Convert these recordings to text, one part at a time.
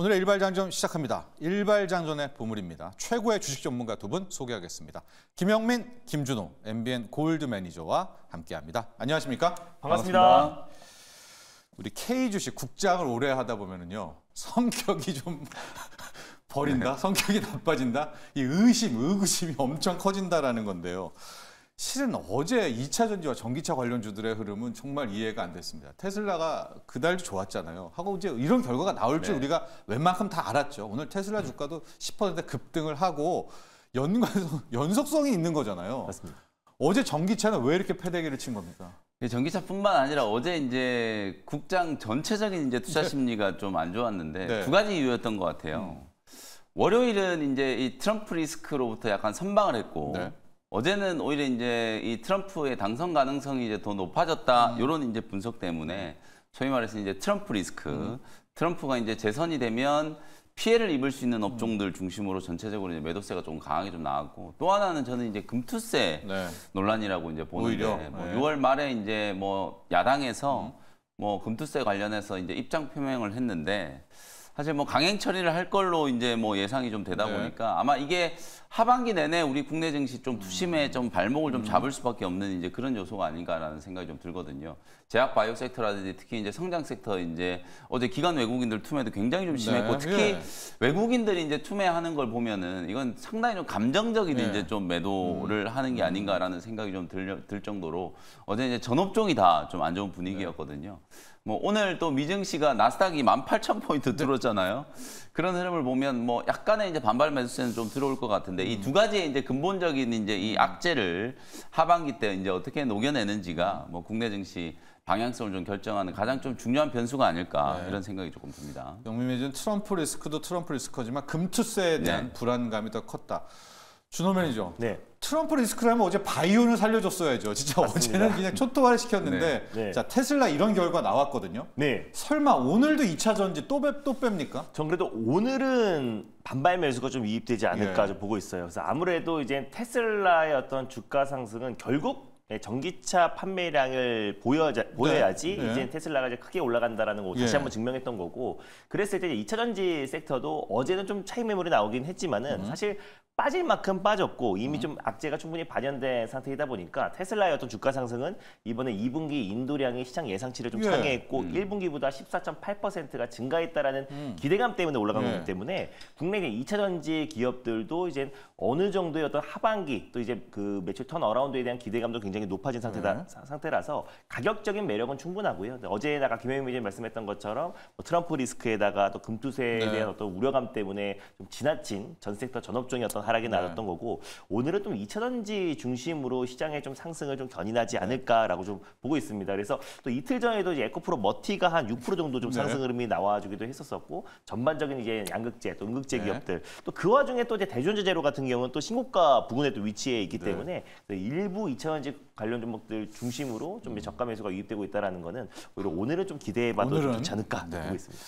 오늘의 일발장전 시작합니다. 일발장전의 보물입니다. 최고의 주식 전문가 두 분 소개하겠습니다. 김영민, 김준호, MBN 골드 매니저와 함께합니다. 안녕하십니까? 반갑습니다. 반갑습니다. 우리 K 주식 국장을 오래 하다 보면은요 성격이 좀 버린다, 성격이 나빠진다, 이 의심, 의구심이 엄청 커진다라는 건데요. 실은 어제 2차 전지와 전기차 관련주들의 흐름은 정말 이해가 안 됐습니다. 테슬라가 그달 좋았잖아요. 하고 이제 이런 결과가 나올 줄 네. 우리가 웬만큼 다 알았죠. 오늘 테슬라 주가도 10% 급등을 하고 연관성, 연속성이 있는 거잖아요. 맞습니다. 어제 전기차는 왜 이렇게 패대기를 친 겁니까? 전기차뿐만 아니라 어제 이제 국장 전체적인 이제 투자 네. 심리가 좀 안 좋았는데 네. 두 가지 이유였던 것 같아요. 음. 월요일은 이제 이 트럼프 리스크로부터 약간 선방을 했고 네. 어제는 오히려 이제 이 트럼프의 당선 가능성이 이제 더 높아졌다 음. 이런 이제 분석 때문에 네. 소위 말해서 이제 트럼프 리스크, 음. 트럼프가 이제 재선이 되면 피해를 입을 수 있는 업종들 음. 중심으로 전체적으로 이제 매도세가 좀 강하게 좀 나왔고 또 하나는 저는 이제 금투세 네. 논란이라고 이제 보는데 오히려, 뭐 네. 6월 말에 이제 뭐 야당에서 음. 뭐 금투세 관련해서 이제 입장 표명을 했는데 사실 뭐 강행 처리를 할 걸로 이제 뭐 예상이 좀 되다 네. 보니까 아마 이게 하반기 내내 우리 국내 증시 좀 음. 투심에 좀 발목을 좀 음. 잡을 수밖에 없는 이제 그런 요소가 아닌가라는 생각이 좀 들거든요. 제약 바이오 섹터라든지 특히 이제 성장 섹터 이제 어제 기관 외국인들 투매도 굉장히 좀 네, 심했고 네, 특히 예. 외국인들이 이제 투매하는 걸 보면은 이건 상당히 좀 감정적인 예. 이제 좀 매도를 음. 하는 게 아닌가라는 생각이 좀 들, 려들 정도로 어제 이제 전업종이 다 좀 안 좋은 분위기였거든요. 뭐 오늘 또 미증 씨가 나스닥이 18,000포인트 들었잖아요. 그런 흐름을 보면 뭐 약간의 이제 반발 매수세는 좀 들어올 것 같은데 이 두 가지의 이제 근본적인 이제 이 악재를 하반기 때 이제 어떻게 녹여내는지가 뭐 국내 증시 방향성을 좀 결정하는 가장 좀 중요한 변수가 아닐까 네. 이런 생각이 조금 듭니다. 영민매진 트럼프 리스크도 트럼프 리스크지만 금투세에 네. 대한 네. 불안감이 더 컸다. 준호 매니저. 네. 트럼프 리스크라면 어제 바이온을 살려줬어야죠. 진짜 맞습니다. 어제는 그냥 초토화를 시켰는데 네. 네. 자 테슬라 이런 결과 나왔거든요. 네. 설마 오늘도 2차 전지 또, 뺍, 또 뺍니까? 전 그래도 오늘은 반발 매수가 좀 이입되지 않을까 예. 좀 보고 있어요. 그래서 아무래도 이제 테슬라의 어떤 주가 상승은 결국 네, 전기차 판매량을 보여야, 네. 보여야지 네. 이제 테슬라가 이제 크게 올라간다라는 거 예. 다시 예. 한번 증명했던 거고 그랬을 때 이차 전지 섹터도 어제는 좀 차익 매물이 나오긴 했지만은 음. 사실 빠질 만큼 빠졌고 이미 음. 좀 악재가 충분히 반영된 상태이다 보니까 테슬라의 어떤 주가 상승은 이번에 2분기 인도량이 시장 예상치를 좀 예. 상회했고 음. 1분기보다 14.8%가 증가했다라는 음. 기대감 때문에 올라간 예. 거기 때문에 국내 이 2차 전지 기업들도 이제 어느 정도의 어떤 하반기 또 이제 그 매출 턴 어라운드에 대한 기대감도 굉장히 굉장히 높아진 상태다, 네. 상태라서 가격적인 매력은 충분하고요. 어제에다가 김혜민 의원 말씀했던 것처럼 뭐 트럼프 리스크에다가 또 금투세에 네. 대한 어떤 우려감 때문에 좀 지나친 전 섹터 전업종이 어떤 하락이 네. 나왔던 거고 오늘은 좀 2차전지 중심으로 시장의 좀 상승을 좀 견인하지 네. 않을까라고 좀 보고 있습니다. 그래서 또 이틀 전에도 이제 에코프로 머티가 한 6% 정도 좀 네. 상승 흐름이 나와주기도 했었었고 전반적인 이제 양극재 또 음극재 기업들 또 그 와중에 또 이제 대전제재료 같은 경우는 또 신고가 부근에 또 위치해 있기 때문에 그 일부 2차전지 관련 종목들 중심으로 좀 저가 매수가 유입되고 있다라는 거는 오히려 오늘은 좀 기대해봐도 오늘은, 좋지 않을까 네. 보고 있습니다.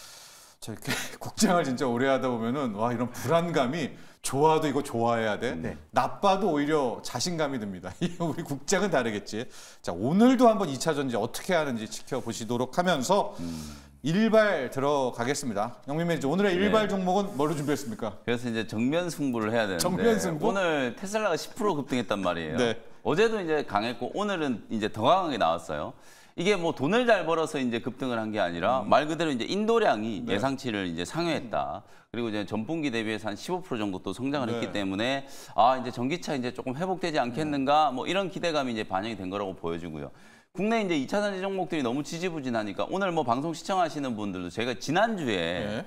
이렇게 국장을 진짜 오래 하다 보면은 와 이런 불안감이 좋아도 이거 좋아해야 돼. 네. 나빠도 오히려 자신감이 듭니다. 우리 국장은 다르겠지. 자 오늘도 한번 2차전지 어떻게 하는지 지켜보시도록 하면서 음. 일발 들어가겠습니다. 영민 매니저 오늘의 네. 일발 네. 종목은 뭘로 준비했습니까? 그래서 이제 정면 승부를 해야 되는데 정면 승부? 오늘 테슬라가 10% 급등했단 말이에요. 네. 어제도 이제 강했고 오늘은 이제 더 강하게 나왔어요. 이게 뭐 돈을 잘 벌어서 이제 급등을 한 게 아니라 음. 말 그대로 이제 인도량이 네. 예상치를 이제 상회했다. 그리고 이제 전분기 대비해서 한 15% 정도 또 성장을 네. 했기 때문에 아 이제 전기차 이제 조금 회복되지 않겠는가 네. 뭐 이런 기대감이 이제 반영이 된 거라고 보여지고요. 국내 이제 2차 전지 종목들이 너무 지지부진하니까 오늘 뭐 방송 시청하시는 분들도 제가 지난주에 네.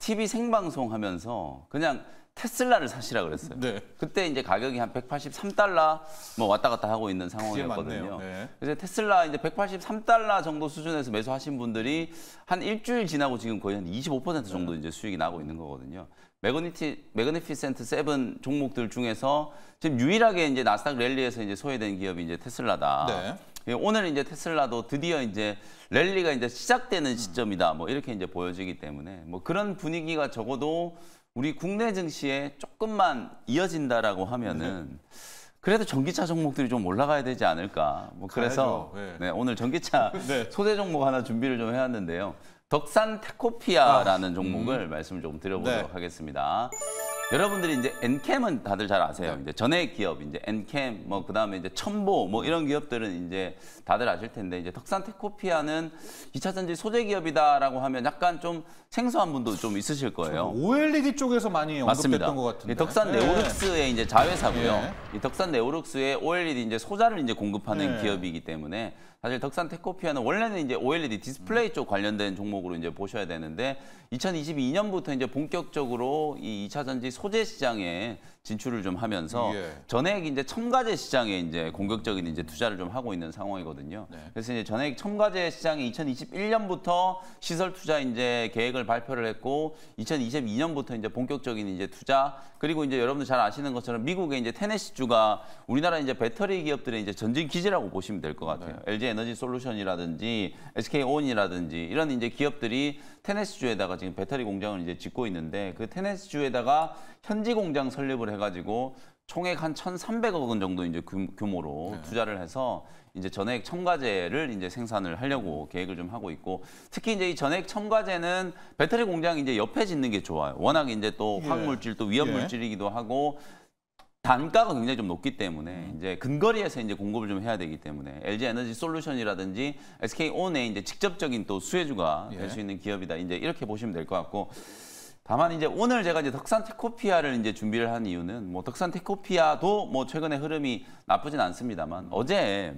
TV 생방송 하면서 그냥 테슬라를 사시라 그랬어요. 네. 그때 이제 가격이 한 183달러 뭐 왔다 갔다 하고 있는 상황이었거든요. 네. 그래서 테슬라 이제 183달러 정도 수준에서 매수하신 분들이 한 일주일 지나고 지금 거의 한 25% 정도 네. 이제 수익이 나고 있는 거거든요. 매그니티 매그니피센트 세븐 종목들 중에서 지금 유일하게 이제 나스닥 랠리에서 이제 소외된 기업이 이제 테슬라다. 네. 예, 오늘 이제 테슬라도 드디어 이제 랠리가 이제 시작되는 시점이다. 뭐 이렇게 이제 보여지기 때문에 뭐 그런 분위기가 적어도 우리 국내 증시에 조금만 이어진다라고 하면은 그래도 전기차 종목들이 좀 올라가야 되지 않을까. 뭐 그래서 네. 네, 오늘 전기차 네. 소재 종목 하나 준비를 좀 해왔는데요. 덕산 테코피아라는 아, 종목을 음. 말씀을 좀 드려보도록 네. 하겠습니다. 여러분들이 이제 엔캠은 다들 잘 아세요. 네. 이제 전액 기업, 이제 엔캠, 뭐 그다음에 이제 첨보, 뭐 이런 기업들은 이제 다들 아실 텐데 이제 덕산 테코피아는 2차 전지 소재 기업이다라고 하면 약간 좀 생소한 분도 좀 있으실 거예요. OLED 쪽에서 많이 언급됐던 것 같은데. 덕산 네. 네오룩스의 네. 이제 자회사고요. 네. 이 덕산 네오룩스의 OLED 이제 소자를 이제 공급하는 네. 기업이기 때문에 사실 덕산 테코피아는 원래는 이제 OLED 디스플레이 음. 쪽 관련된 종목으로 이제 보셔야 되는데 2022년부터 이제 본격적으로 이 2차 전지 소재 시장에 진출을 좀 하면서 예. 전액 이제 첨가제 시장에 이제 공격적인 이제 투자를 좀 하고 있는 상황이거든요. 네. 그래서 이제 전액 첨가제 시장이 2021년부터 시설 투자 이제 계획을 발표를 했고 2022년부터 이제 본격적인 이제 투자 그리고 이제 여러분들 잘 아시는 것처럼 미국의 이제 테네시주가 우리나라 이제 배터리 기업들의 이제 전진 기지라고 보시면 될 것 같아요. 네. LG 에너지 솔루션이라든지 SK 온이라든지 이런 이제 기업들이 테네스주에다가 지금 배터리 공장을 이제 짓고 있는데 그테네스주에다가 현지 공장 설립을 해가지고 총액 한 천삼백억 원 정도 이제 규모로 네. 투자를 해서 이제 전액 첨가제를 이제 생산을 하려고 계획을 좀 하고 있고 특히 이제 이 전액 첨가제는 배터리 공장 이제 옆에 짓는 게 좋아요. 워낙 이제 또 예. 화학물질 또 위험물질이기도 하고 단가가 굉장히 좀 높기 때문에 음. 이제 근거리에서 이제 공급을 좀 해야 되기 때문에 LG 에너지 솔루션이라든지 SK 온의 이제 직접적인 또 수혜주가 될수 예. 있는 기업이다. 이제 이렇게 보시면 될 것 같고 다만 이제 오늘 제가 이제 덕산 테코피아를 이제 준비를 한 이유는 뭐 덕산 테코피아도 뭐 최근의 흐름이 나쁘진 않습니다만 어제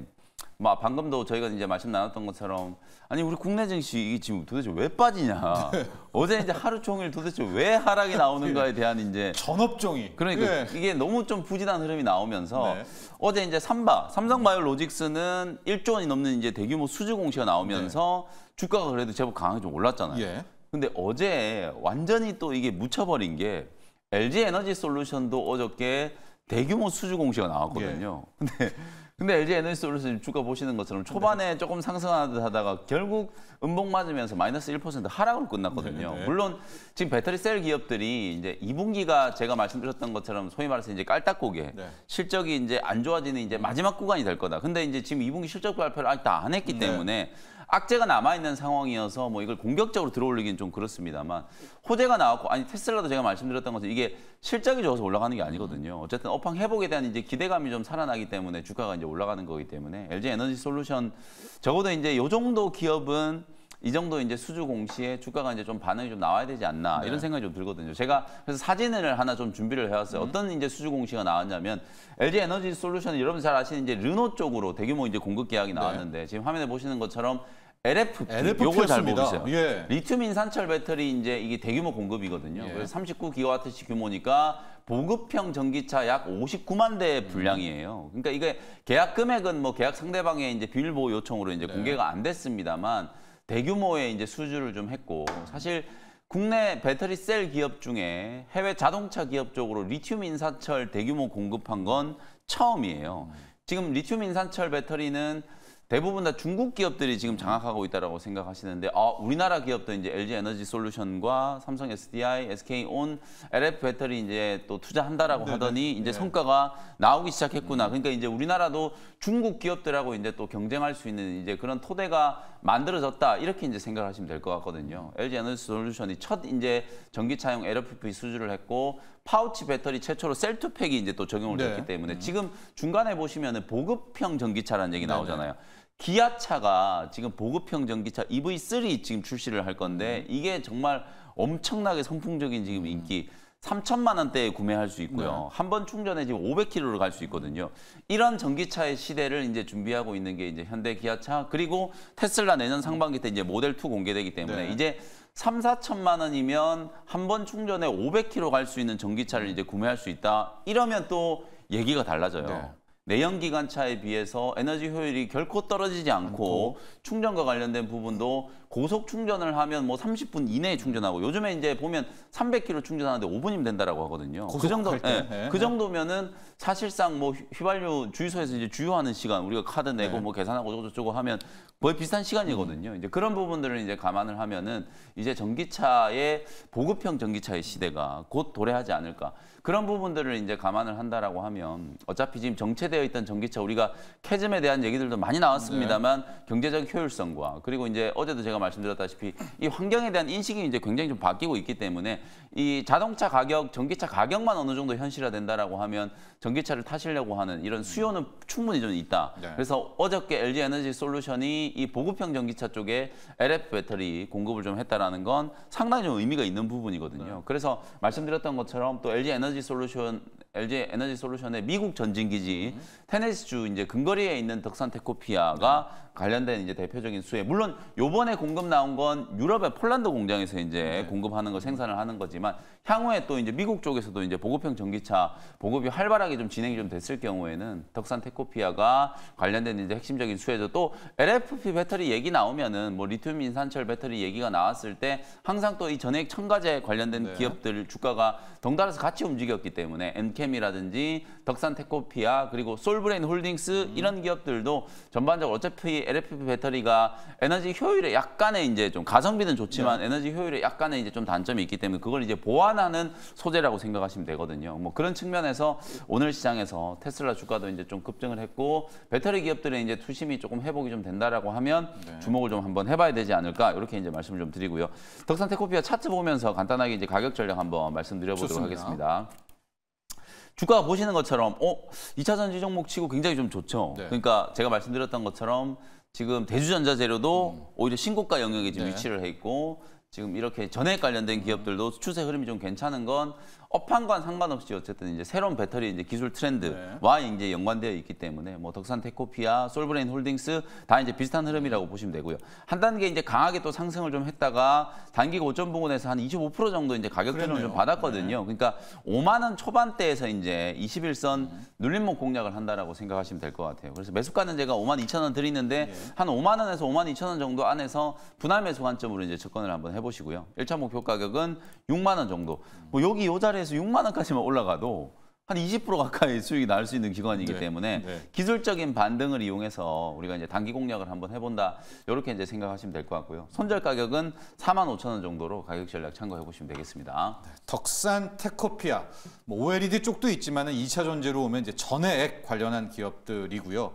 막 뭐, 방금도 저희가 이제 말씀 나눴던 것처럼 아니 우리 국내 증시 이게 지금 도대체 왜 빠지냐 네. 어제 이제 하루 종일 도대체 왜 하락이 나오는가에 네. 대한 이제 전업종이 그러니까 네. 이게 너무 좀 부진한 흐름이 나오면서 네. 어제 이제 삼바 삼성바이오로직스는 1조 원이 넘는 이제 대규모 수주 공시가 나오면서 네. 주가가 그래도 제법 강하게 좀 올랐잖아요. 예. 근데 어제 완전히 또 이게 묻혀버린 게 LG 에너지 솔루션도 어저께 대규모 수주 공시가 나왔거든요. 예. 근데 근데 LG 에너지 솔루션 주가 보시는 것처럼 네. 초반에 네. 조금 상승하듯 하다가 결국 음봉 맞으면서 마이너스 1% 하락으로 끝났거든요. 네네. 네. 물론 지금 배터리 셀 기업들이 이제 2분기가 제가 말씀드렸던 것처럼 소위 말해서 이제 깔딱고개 네. 실적이 이제 안 좋아지는 이제 마지막 구간이 될 거다. 근데 이제 지금 2분기 실적 발표를 아직 다 안 했기 네. 때문에 악재가 남아있는 상황이어서 뭐 이걸 공격적으로 들어올리기는 좀 그렇습니다만 호재가 나왔고 아니 테슬라도 제가 말씀드렸던 것은 이게 실적이 좋아서 올라가는 게 아니거든요. 어쨌든 업황 회복에 대한 이제 기대감이 좀 살아나기 때문에 주가가 이제 올라가는 거기 때문에 LG 에너지 솔루션 적어도 이제 요 정도 기업은 이 정도 이제 수주 공시에 주가가 이제 좀 반응이 좀 나와야 되지 않나 네. 이런 생각이 좀 들거든요. 제가 그래서 사진을 하나 좀 준비를 해왔어요. 음. 어떤 이제 수주 공시가 나왔냐면 LG 에너지 솔루션은 여러분 잘 아시는 이제 르노 쪽으로 대규모 이제 공급 계약이 네. 나왔는데 네. 지금 화면에 보시는 것처럼 LFP, LFP 요걸 잘 보세요. 예. 리튬 인산철 배터리 이제 이게 대규모 공급이거든요. 예. 그래서 39기가와트시 규모니까 보급형 전기차 약 59만 대의 음. 분량이에요. 그러니까 이게 계약 금액은 뭐 계약 상대방의 이제 비밀보호 요청으로 이제 네. 공개가 안 됐습니다만 대규모의 이제 수주를 좀 했고 사실 국내 배터리 셀 기업 중에 해외 자동차 기업 쪽으로 리튬 인산철 대규모 공급한 건 처음이에요. 지금 리튬 인산철 배터리는 대부분 다 중국 기업들이 지금 장악하고 있다라고 생각하시는데 아, 우리나라 기업도 이제 LG 에너지 솔루션과 삼성 SDI, SK 온, LF 배터리 이제 또 투자한다라고 네네. 하더니 이제 네. 성과가 나오기 시작했구나. 음. 그러니까 이제 우리나라도 중국 기업들하고 이제 또 경쟁할 수 있는 이제 그런 토대가 만들어졌다. 이렇게 이제 생각하시면 될 것 같거든요. LG 에너지 솔루션이 첫 이제 전기차용 LFP 수주를 했고 파우치 배터리 최초로 셀투팩이 이제 또 적용을 네. 했기 때문에 음. 지금 중간에 보시면은 보급형 전기차라는 얘기 나오잖아요. 네네. 기아차가 지금 보급형 전기차 EV3 지금 출시를 할 건데 음. 이게 정말 엄청나게 선풍적인 지금 음. 인기. 3천만 원대에 구매할 수 있고요. 네. 한번 충전에 지금 500km를 갈 수 있거든요. 이런 전기차의 시대를 이제 준비하고 있는 게 이제 현대 기아차 그리고 테슬라 내년 상반기 때 이제 모델 2 공개되기 때문에 네. 이제 3, 4천만 원이면 한 번 충전에 500km 갈 수 있는 전기차를 음. 이제 구매할 수 있다. 이러면 또 얘기가 달라져요. 네. 내연기관차에 비해서 에너지 효율이 결코 떨어지지 않고 음. 충전과 관련된 부분도 고속 충전을 하면 뭐 30분 이내에 충전하고 요즘에 이제 보면 300km 충전하는데 5분이면 된다라고 하거든요. 그 정도 예, 네. 그 정도면은 사실상 뭐 휘발유 주유소에서 이제 주유하는 시간 우리가 카드 내고 네. 뭐 계산하고 저거저거 하면 거의 비슷한 시간이거든요. 음. 이제 그런 부분들을 이제 감안을 하면은 이제 전기차의 보급형 전기차의 시대가 곧 도래하지 않을까. 그런 부분들을 이제 감안을 한다라고 하면 어차피 지금 정체되어 있던 전기차 우리가 캐즘에 대한 얘기들도 많이 나왔습니다만 네. 경제적 효율성과 그리고 이제 어제도 제가 말씀드렸다시피 이 환경에 대한 인식이 이제 굉장히 좀 바뀌고 있기 때문에 이 자동차 가격, 전기차 가격만 어느 정도 현실화된다라고 하면 전기차를 타시려고 하는 이런 음. 수요는 충분히 좀 있다. 네. 그래서 어저께 LG 에너지 솔루션이 이 보급형 전기차 쪽에 LF 배터리 공급을 좀 했다라는 건 상당히 좀 의미가 있는 부분이거든요. 네. 그래서 말씀드렸던 것처럼 또 LG 에너지 에너지 솔루션 LG 에너지 솔루션의 미국 전진 기지 테네시주 이제 근거리에 있는 덕산 테코피아가 관련된 이제 대표적인 수혜. 물론 요번에 공급 나온 건 유럽의 폴란드 공장에서 이제 네. 공급하는 거 생산을 하는 거지만 향후에 또 이제 미국 쪽에서도 이제 보급형 전기차 보급이 활발하게 좀 진행이 좀 됐을 경우에는 덕산 테코피아가 관련된 이제 핵심적인 수혜죠. 또 LFP 배터리 얘기 나오면은 뭐 리튬 인산철 배터리 얘기가 나왔을 때 항상 또 이 전액 첨가제 관련된 네. 기업들 주가가 덩달아서 같이 움직였기 때문에 엔캠이라든지 덕산 테코피아 그리고 솔브레인 홀딩스 음. 이런 기업들도 전반적으로 어차피 LFP 배터리가 에너지 효율에 약간의 이제 좀 가성비는 좋지만 네. 에너지 효율에 약간의 이제 좀 단점이 있기 때문에 그걸 이제 보완하는 소재라고 생각하시면 되거든요. 뭐 그런 측면에서 오늘 시장에서 테슬라 주가도 이제 좀급증을 했고 배터리 기업들의 이제 투심이 조금 회복이 좀 된다라고 하면 네. 주목을 좀 한번 해봐야 되지 않을까 이렇게 이제 말씀을 좀 드리고요. 덕산테코피아 차트 보면서 간단하게 이제 가격 전략 한번 말씀드려보도록 좋습니다. 하겠습니다. 주가 보시는 것처럼 어 2차 전지 종목 치고 굉장히 좀 좋죠. 네. 그러니까 제가 말씀드렸던 것처럼 지금 대주전자 재료도 음. 오히려 신고가 영역에 지금 네. 위치를 해 있고 지금 이렇게 전액 관련된 기업들도 추세 흐름이 좀 괜찮은 건 업황과 는 상관없이 어쨌든 이제 새로운 배터리 이제 기술 트렌드와 네. 이제 연관되어 있기 때문에 뭐 덕산 테코피아, 솔브레인 홀딩스 다 이제 비슷한 흐름이라고 보시면 되고요. 한 단계 이제 강하게 또 상승을 좀 했다가 단기 고점부근에서 한 25% 정도 이제 가격 조정을 좀 받았거든요. 네. 그러니까 5만 원 초반대에서 이제 21선 눌림목 공략을 한다라고 생각하시면 될 것 같아요. 그래서 매수가는 제가 5만 2천 원 드리는데 네. 한 5만 원에서 5만 2천 원 정도 안에서 분할 매수 관점으로 이제 접근을 한번 해보시고요. 1차 목표 가격은 6만 원 정도. 뭐 여기 요자리 달에서 6만 원까지만 올라가도 한 20% 가까이 수익이 날 수 있는 기관이기 네. 때문에 네. 기술적인 반등을 이용해서 우리가 이제 단기 공략을 한번 해본다 이렇게 이제 생각하시면 될 것 같고요. 손절 가격은 4만 5천 원 정도로 가격 전략 참고해 보시면 되겠습니다. 네. 덕산 테코피아, 뭐 OLED 쪽도 있지만 2차 전제로 오면 이제 전해액 관련한 기업들이고요.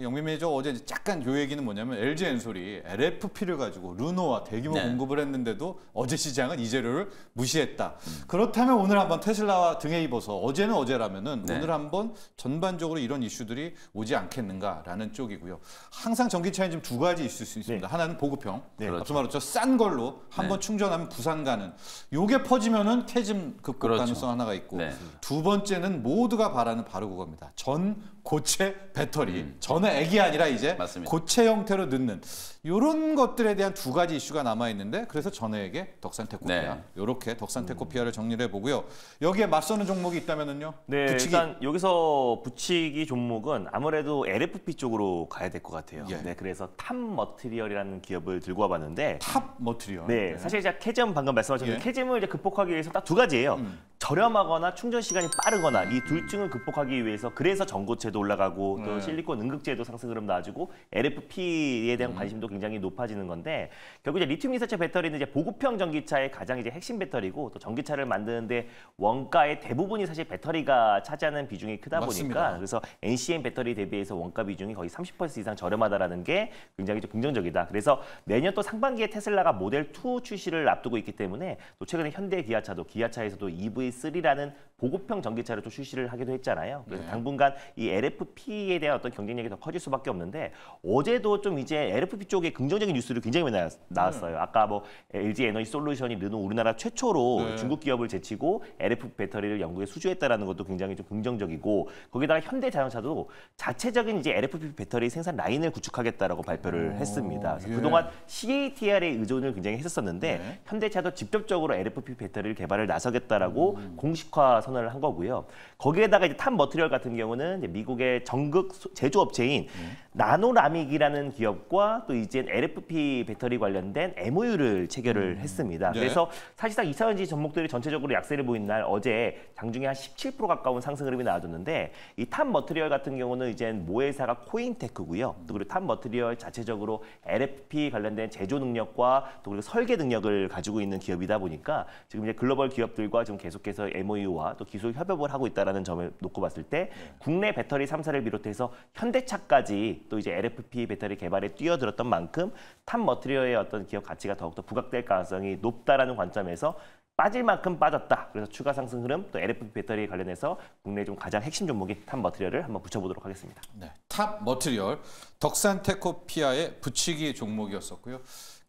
영미 매니저 어제 이제 약간 요 얘기는 뭐냐면 LG 엔솔이 LFP를 가지고 르노와 대규모 네. 공급을 했는데도 어제 시장은 이 재료를 무시했다. 음. 그렇다면 오늘 한번 테슬라와 등에 입어서 어제는 어제라면은 네. 오늘 한번 전반적으로 이런 이슈들이 오지 않겠는가라는 쪽이고요. 항상 전기차엔 지금 두 가지 있을 수 있습니다. 네. 하나는 보급형. 네. 그렇죠. 말했죠. 그렇죠. 싼 걸로 한번 네. 충전하면 부산 가는. 요게 퍼지면은 캐즘 급급 그렇죠. 가능성 하나가 있고 네. 두 번째는 모두가 바라는 바로 그겁니다. 전 고체 배터리 음. 전에 액이 아니라 이제 맞습니다. 고체 형태로 넣는 이런 것들에 대한 두 가지 이슈가 남아 있는데 그래서 전에에게 덕산테코피아 네. 이렇게 덕산테코피아를 음. 정리를 해보고요 여기에 맞서는 종목이 있다면요네 부치기. 일단 여기서 붙이기 종목은 아무래도 LFP 쪽으로 가야 될 것 같아요 예. 네 그래서 탑 머트리얼이라는 기업을 들고 와봤는데 탑 머트리얼 네, 네. 사실 제가 캐즘 방금 말씀하셨는데 예. 캐즘을 이제 극복하기 위해서 딱 두 가지예요 음. 저렴하거나 충전 시간이 빠르거나 이 둘 중을 극복하기 위해서 그래서 전고체 상승도 올라가고 또 네. 실리콘 응급제도 상승 흐름 나아지고 LFP에 대한 음. 관심도 굉장히 높아지는 건데 결국 이제 리튬 리사체 배터리는 이제 보급형 전기차의 가장 이제 핵심 배터리고 또 전기차를 만드는데 원가의 대부분이 사실 배터리가 차지하는 비중이 크다 맞습니다. 보니까 그래서 NCM 배터리 대비해서 원가 비중이 거의 30% 이상 저렴하다라는 게 굉장히 좀 긍정적이다. 그래서 내년 또 상반기에 테슬라가 모델 2 출시를 앞두고 있기 때문에 또 최근에 현대 기아차도 기아차에서도 EV3라는 고급형 전기차를 또 출시를 하기도 했잖아요. 그래서 네. 당분간 이 LFP에 대한 어떤 경쟁력이 더 커질 수밖에 없는데 어제도 좀 이제 LFP 쪽에 긍정적인 뉴스를 굉장히 많이 나왔어요. 음. 아까 뭐 LG 에너지 솔루션이 르노 우리나라 최초로 네. 중국 기업을 제치고 LFP 배터리를 영국에 수주했다라는 것도 굉장히 좀 긍정적이고 거기다가 현대자동차도 자체적인 이제 LFP 배터리 생산 라인을 구축하겠다라고 발표를 오, 어, 했습니다. 예. 그동안 CATR에 의존을 굉장히 했었었는데 네. 현대차도 직접적으로 LFP 배터리를 개발을 나서겠다라고 음. 공식화 선 선언을 한 거고요. 거기에다가 이제 탄 머티리얼 같은 경우는 미국의 전극 제조업체인 음. 나노라믹이라는 기업과 또 이젠 LFP 배터리 관련된 MOU를 체결을 음. 했습니다. 네. 그래서 사실상 이차 전지 전목들이 전체적으로 약세를 보인 날 어제 장중에 한 17% 가까운 상승 흐름이 나와줬는데 이 탄 머티리얼 같은 경우는 이젠 모회사가 코인테크고요. 또 그리고 탄 머티리얼 자체적으로 LFP 관련된 제조 능력과 또 그리고 설계 능력을 가지고 있는 기업이다 보니까 지금 이제 글로벌 기업들과 지금 계속해서 MOU와 또또 기술 협업을 하고 있다는 점을 놓고 봤을 때 국내 배터리 3사를 비롯해서 현대차까지 또 이제 LFP 배터리 개발에 뛰어들었던 만큼 탑머트리어의 어떤 기업 가치가 더욱더 부각될 가능성이 높다라는 관점에서 빠질 만큼 빠졌다. 그래서 추가 상승 흐름 또 LFP 배터리 관련해서 국내 좀 가장 핵심 종목이 탑머트리얼을 한번 붙여보도록 하겠습니다. 네, 탑머트리얼 덕산테코피아의 붙이기 종목이었었고요.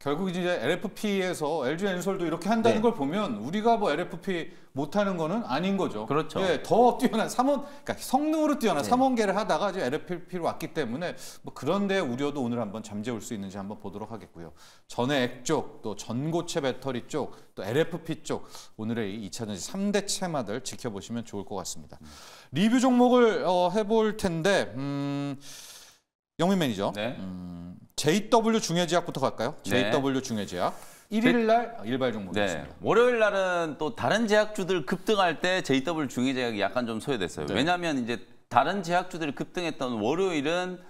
결국 이제 LFP에서 LG 엔솔도 이렇게 한다는 네. 걸 보면 우리가 뭐 LFP 못하는 거는 아닌 거죠. 그렇죠. 예, 더 뛰어난 삼원, 그러니까 성능으로 뛰어난 네. 삼원계를 하다가 이제 LFP로 왔기 때문에 뭐 그런데 우려도 오늘 한번 잠재울 수 있는지 한번 보도록 하겠고요. 전해액 쪽, 또 전고체 배터리 쪽, 또 LFP 쪽 오늘의 2차전지 3대 체마들 지켜보시면 좋을 것 같습니다. 리뷰 종목을 어, 해볼 텐데 음... 영민 맨니저 네. 음, JW 중해제약부터 갈까요? 네. JW 중해제약. 1일 날 아, 일발 종목이었습니다. 네. 월요일 날은 또 다른 제약주들 급등할 때 JW 중해제약이 약간 좀 소외됐어요. 네. 왜냐하면 이제 다른 제약주들이 급등했던 월요일은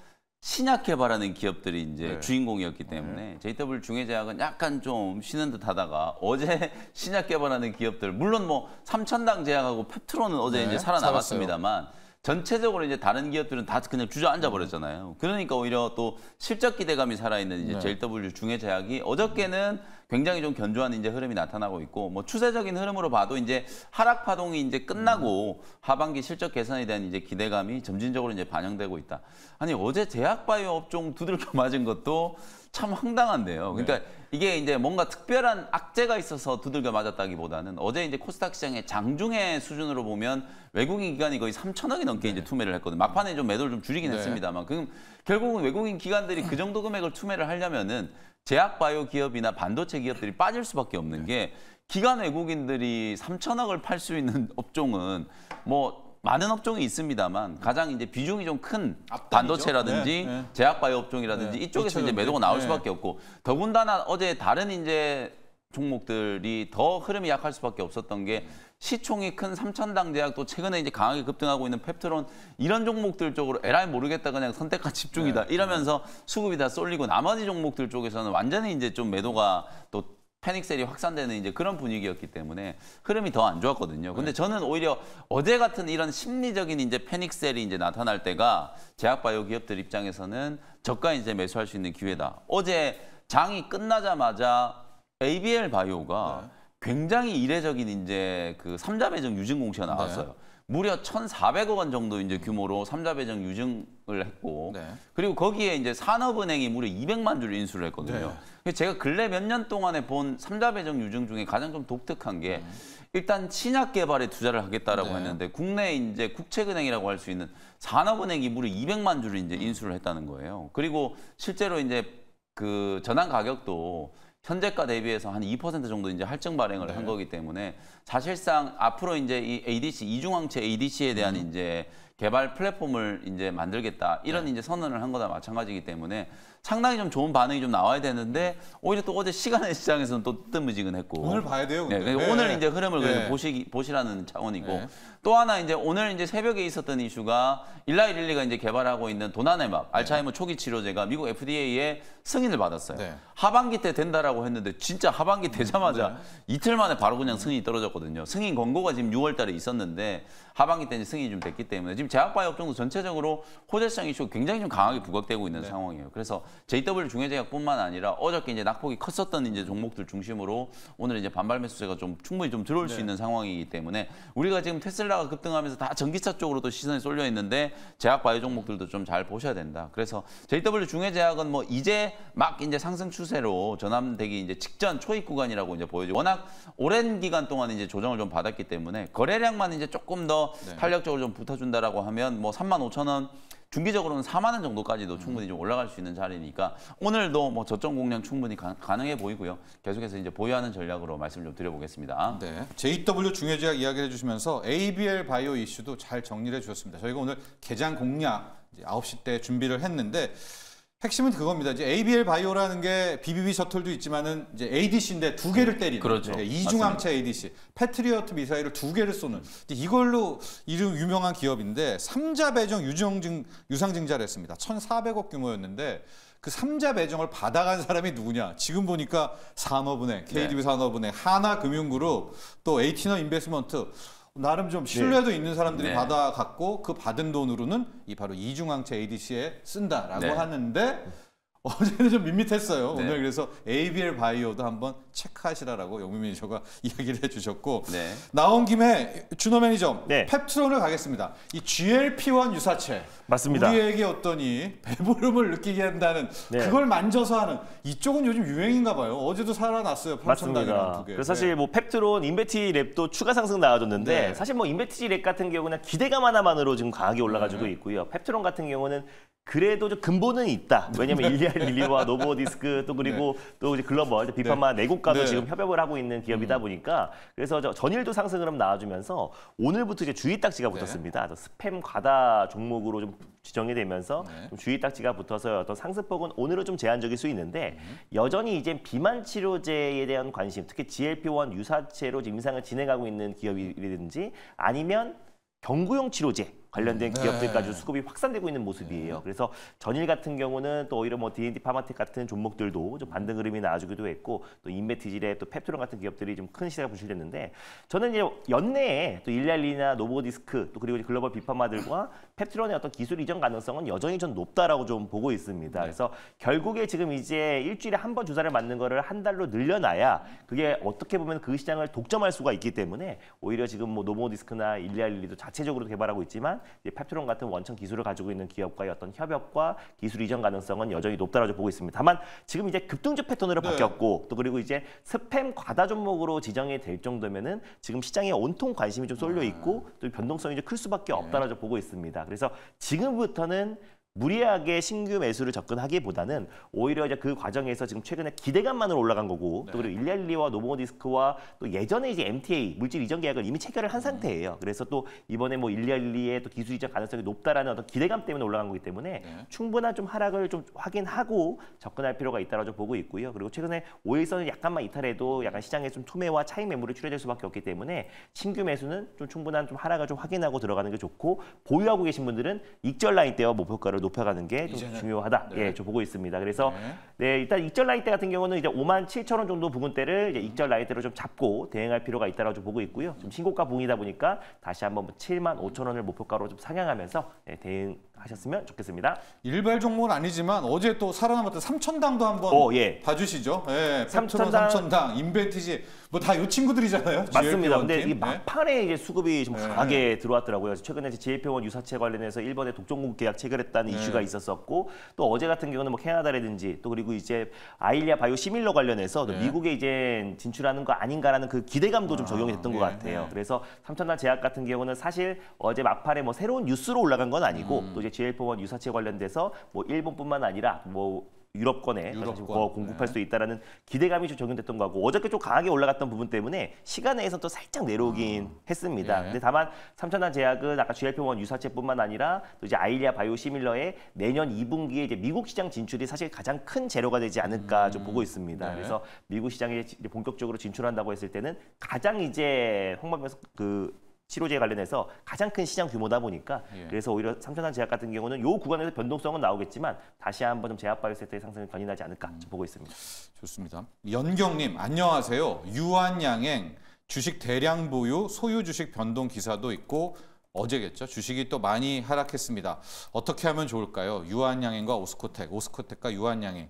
신약 개발하는 기업들이 이제 네. 주인공이었기 때문에 네. JW 중해제약은 약간 좀 쉬는 듯 하다가 어제 신약 개발하는 기업들 물론 뭐 삼천당 제약하고 펩트론은 어제 네. 이제 살아남았습니다만 살았어요. 전체적으로 이제 다른 기업들은 다 그냥 주저앉아 버렸잖아요. 그러니까 오히려 또 실적 기대감이 살아있는 이제 네. JW 중해제약이 어저께는 굉장히 좀 견조한 이제 흐름이 나타나고 있고 뭐 추세적인 흐름으로 봐도 이제 하락 파동이 이제 끝나고 하반기 실적 개선에 대한 이제 기대감이 점진적으로 이제 반영되고 있다. 아니 어제 제약 바이오 업종 두들겨 맞은 것도 참 황당한데요. 그러니까 네. 이게 이제 뭔가 특별한 악재가 있어서 두들겨 맞았다기보다는 어제 이제 코스닥 시장의 장중의 수준으로 보면 외국인 기관이 거의 3천억이 넘게 네. 이제 투매를 했거든요. 막판에 좀 매도를 좀 줄이긴 네. 했습니다만 그럼 결국은 외국인 기관들이 그 정도 금액을 투매를 하려면은 제약 바이오 기업이나 반도체 기업들이 빠질 수밖에 없는 네. 게 기관 외국인들이 3천억을 팔 수 있는 업종은 뭐 많은 업종이 있습니다만 가장 이제 비중이 좀 큰 반도체라든지 네, 네. 제약바이오 업종이라든지 네. 이쪽에서 이제 그렇죠. 매도가 나올 네. 수밖에 없고 더군다나 어제 다른 이제 종목들이 더 흐름이 약할 수밖에 없었던 게 시총이 큰 삼천당 제약 도 최근에 이제 강하게 급등하고 있는 펩트론 이런 종목들 쪽으로 에라이 모르겠다 그냥 선택과 집중이다 네. 이러면서 수급이 다 쏠리고 나머지 종목들 쪽에서는 완전히 이제 좀 매도가 또 패닉셀이 확산되는 이제 그런 분위기였기 때문에 흐름이 더 안 좋았거든요. 근데 네. 저는 오히려 어제 같은 이런 심리적인 이제 패닉셀이 이제 나타날 때가 제약 바이오 기업들 입장에서는 저가 이제 매수할 수 있는 기회다. 어제 장이 끝나자마자 ABL 바이오가 네. 굉장히 이례적인 이제 그 3자 배정 유진 공시가 나왔어요. 네. 무려 1,400억 원 정도 이제 규모로 삼자 배정 유증을 했고 네. 그리고 거기에 이제 산업은행이 무려 200만 주를 인수를 했거든요. 네. 제가 근래 몇 년 동안에 본 삼자 배정 유증 중에 가장 좀 독특한 게 음. 일단 신약 개발에 투자를 하겠다라고 네. 했는데 국내 이제 국책은행이라고 할 수 있는 산업은행이 무려 200만 주를 이제 인수를 했다는 거예요. 그리고 실제로 이제 그 전환 가격도 현재가 대비해서 한 2% 정도 이제 할증 발행을 네. 한 거기 때문에 사실상 앞으로 이제 이 ADC 이중항체 ADC에 대한 음. 이제 개발 플랫폼을 이제 만들겠다 이런 네. 이제 선언을 한 거다 마찬가지이기 때문에 상당히 좀 좋은 반응이 좀 나와야 되는데 오히려 또 어제 시간의 시장에서는 또 뜨문지근했고 오늘 봐야 돼요. 네, 오늘 네. 이제 흐름을 그 네. 보시 보시라는 차원이고 네. 또 하나 이제 오늘 이제 새벽에 있었던 이슈가 일라이릴리가 이제 개발하고 있는 도나네막 알츠하이머 초기 치료제가 미국 FDA의 승인을 받았어요. 하반기 때 된다라고 했는데 진짜 하반기 되자마자 이틀 만에 바로 그냥 승인이 떨어졌거든요. 승인 권고가 지금 6월 달에 있었는데 하반기 때 승인이 좀 됐기 때문에 지금 제약바이오 업종도 전체적으로 호재성 이슈 굉장히 좀 강하게 부각되고 있는 네. 상황이에요. 그래서 JW 중해제약뿐만 아니라 어저께 이제 낙폭이 컸었던 이제 종목들 중심으로 오늘 이제 반발 매수세가 좀 충분히 좀 들어올 네. 수 있는 상황이기 때문에 우리가 지금 테슬라가 급등하면서 다 전기차 쪽으로 도 시선이 쏠려 있는데 제약바이오 종목들도 좀 잘 보셔야 된다. 그래서 JW 중해제약은 뭐 이제 막 이제 상승 추세로 전환되기 이제 직전 초입 구간이라고 이제 보여지고 워낙 오랜 기간 동안 이제 조정을 좀 받았기 때문에 거래량만 이제 조금 더 네. 탄력적으로 좀 붙어준다라고 하면 뭐 3만 5천 원 중기적으로는 4만 원 정도까지도 음. 충분히 좀 올라갈 수 있는 자리니까 오늘도 뭐 저점 공략 충분히 가, 능해 보이고요. 계속해서 이제 보유하는 전략으로 말씀 을좀 드려보겠습니다. 네, JW 중요제약 이야기를 해주시면서 ABL 바이오 이슈도 잘 정리를 해주셨습니다. 저희가 오늘 개장 공략 9시 때 준비를 했는데 핵심은 그겁니다. 이제 ABL 바이오라는 게 BBB 셔틀도 있지만은 이제 ADC인데 두 개를 네, 때리는 그렇죠. 예, 이중함체 ADC, 패트리어트 미사일을 두 개를 쏘는 이걸로 이름 유명한 기업인데 3자 배정 유정증 유상 증자를 했습니다. 1,400억 규모였는데 그 3자 배정을 받아간 사람이 누구냐? 지금 보니까 산업은행, KDB 네. 산업은행, 하나금융그룹, 또 에이티너 인베스먼트 나름 좀 네. 신뢰도 네. 있는 사람들이 네. 받아갖고 그 받은 돈으로는 이 바로 이중항체 ADC에 쓴다라고 네. 하는데 어제는 좀 밋밋했어요. 네. 오늘 그래서 ABL 바이오도 한번 체크하시라라고 영민 매니저가 이야기를 해주셨고 네. 나온 김에 준호 매니저 네. 펩트론을 가겠습니다. 이 GLP-1 유사체 맞습니다. 우리에게 어떠니 배부름을 느끼게 한다는 네. 그걸 만져서 하는 이쪽은 요즘 유행인가 봐요. 어제도 살아났어요. 맞습니다. 그래서 사실 네. 뭐 펩트론 인베티 랩도 추가 상승 나와줬는데 네. 사실 뭐 인베티 랩 같은 경우 는 기대감 하나만으로 지금 과하게 올라가지고 음. 있고요. 펩트론 같은 경우는 그래도 좀 근본은 있다. 왜냐면 일리안 릴리와 노보디스크 또 그리고 네. 또 이제 글로벌 비판마네국과도 네. 지금 협업을 하고 있는 기업이다 음. 보니까 그래서 저 전일도 상승을 좀 나와주면서 오늘부터 이제 주의 딱지가 네. 붙었습니다. 스팸 과다 종목으로 좀 지정이 되면서 네. 좀 주의 딱지가 붙어서 어떤 상승폭은 오늘은 좀 제한적일 수 있는데 음. 여전히 이제 비만 치료제에 대한 관심, 특히 GLP-1 유사체로 임상을 진행하고 있는 기업이든지 아니면 경구용 치료제 관련된 네. 기업들까지 수급이 확산되고 있는 모습이에요. 그래서 전일 같은 경우는 또 오히려 뭐 D&D 파마텍 같은 종목들도 좀 반등 흐름이 나와주기도 했고 또인메티질의또 펩트론 같은 기업들이 좀 큰 시세가 분실됐는데 저는 이제 연내에 또 일랄리나 노보디스크 또 그리고 글로벌 비파마들과 패트론의 어떤 기술 이전 가능성은 여전히 좀 높다라고 좀 보고 있습니다. 네. 그래서 결국에 지금 이제 일주일에 한 번 주사를 맞는 거를 한 달로 늘려놔야 그게 어떻게 보면 그 시장을 독점할 수가 있기 때문에 오히려 지금 뭐 노모디스크나 일리알리도 자체적으로 개발하고 있지만 패트론 같은 원천 기술을 가지고 있는 기업과의 어떤 협업과 기술 이전 가능성은 여전히 높다라고 보고 있습니다. 다만 지금 이제 급등적 패턴으로 네. 바뀌었고 또 그리고 이제 스팸 과다 종목으로 지정이 될 정도면은 지금 시장에 온통 관심이 좀 쏠려 있고 또 변동성이 좀 클 수밖에 네. 없다라고 네. 보고 있습니다. 그래서 지금부터는 무리하게 신규 매수를 접근하기보다는 오히려 이제 그 과정에서 지금 최근에 기대감만으로 올라간 거고 네. 또 그리고 일렐리와 노모디스크와 또 예전에 이제 MTA 물질 이전 계약을 이미 체결을 한 상태예요. 그래서 또 이번에 뭐 일렐리의 또 기술 이전 가능성이 높다라는 어떤 기대감 때문에 올라간 거기 때문에 네. 충분한 좀 하락을 좀 확인하고 접근할 필요가 있다라고 보고 있고요. 그리고 최근에 오일선을 약간만 이탈해도 약간 시장에 좀 투매와 차익 매물을추려될 수밖에 없기 때문에 신규 매수는 좀 충분한 좀 하락을 좀 확인하고 들어가는 게 좋고 보유하고 계신 분들은 익절 라인 때와 목표가를 높여가는 게좀 중요하다. 네. 예, 저 보고 있습니다. 그래서 네, 네 일단 익절 라인대 같은 경우는 이제 5만 7천 원 정도 부근대를 이제 익절 라인대로 좀 잡고 대응할 필요가 있다라고 좀 보고 있고요. 좀 신고가 봉이다 보니까 다시 한번 7만 뭐 5천 원을 목표가로 좀 상향하면서 예, 네, 대응 하셨으면 좋겠습니다. 일발 종목은 아니지만 어제 또 살아남았던 삼천당도 한번 오, 어, 예. 봐주시죠. 예, 삼천당, 삼천당, 인벤티지 뭐 다 요 친구들이잖아요. 맞습니다. 근데 이 예. 막판에 이제 수급이 좀 예. 강하게 들어왔더라고요. 최근에 GLP원 유사채 관련해서 일본의 독점국 계약 체결했다는 예. 이슈가 있었었고 또 어제 같은 경우는 뭐 캐나다라든지 또 그리고 이제 아일리아 바이오 시밀러 관련해서 예. 미국에 이제 진출하는 거 아닌가라는 그 기대감도 아, 좀 적용이 됐던 것 예. 같아요. 예. 그래서 삼천당 제약 같은 경우는 사실 어제 막판에 뭐 새로운 뉴스로 올라간 건 아니고 음. 또 이제 GLP-1 유사체 관련돼서 뭐 일본뿐만 아니라 뭐 유럽권에 유럽권. 더 공급할 네. 수 있다라는 기대감이 좀 적용됐던 거고 어저께 좀 강하게 올라갔던 부분 때문에 시간내에서또 살짝 내려오긴 음. 했습니다. 예. 근데 다만 삼천한 제약은 아까 GLP-1 유사체뿐만 아니라 또 이제 아일리아 바이오시밀러의 내년 2분기에 이제 미국 시장 진출이 사실 가장 큰 재료가 되지 않을까 음. 좀 보고 있습니다. 네. 그래서 미국 시장에 본격적으로 진출한다고 했을 때는 가장 이제 홍방서그 치료제 관련해서 가장 큰 시장 규모다 보니까 예. 그래서 오히려 삼천한 제약 같은 경우는 요 구간에서 변동성은 나오겠지만 다시 한번 좀 제약 바이오 섹터의 상승을 견인하지 않을까 음. 보고 있습니다. 좋습니다. 연경님 안녕하세요. 유한양행 주식 대량 보유 소유 주식 변동 기사도 있고 어제겠죠. 주식이 또 많이 하락했습니다. 어떻게 하면 좋을까요? 유한양행과 오스코텍, 오스코텍과 유한양행.